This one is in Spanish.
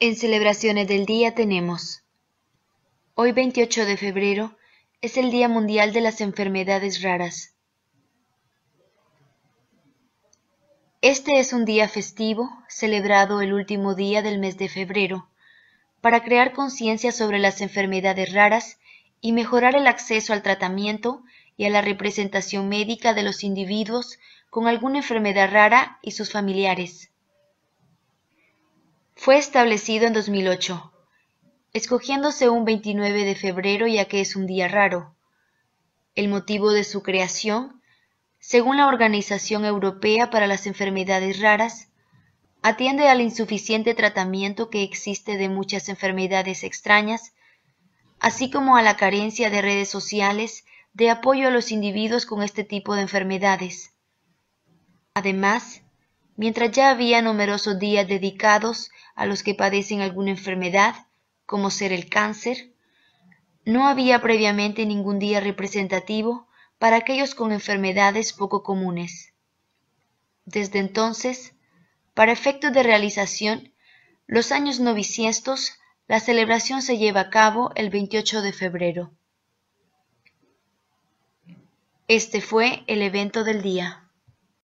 En celebraciones del día tenemos Hoy 28 de febrero es el Día Mundial de las Enfermedades Raras. Este es un día festivo, celebrado el último día del mes de febrero, para crear conciencia sobre las enfermedades raras y mejorar el acceso al tratamiento y a la representación médica de los individuos con alguna enfermedad rara y sus familiares fue establecido en 2008, escogiéndose un 29 de febrero ya que es un día raro. El motivo de su creación, según la Organización Europea para las Enfermedades Raras, atiende al insuficiente tratamiento que existe de muchas enfermedades extrañas, así como a la carencia de redes sociales de apoyo a los individuos con este tipo de enfermedades. Además, Mientras ya había numerosos días dedicados a los que padecen alguna enfermedad, como ser el cáncer, no había previamente ningún día representativo para aquellos con enfermedades poco comunes. Desde entonces, para efectos de realización, los años noviciestos, la celebración se lleva a cabo el 28 de febrero. Este fue el evento del día.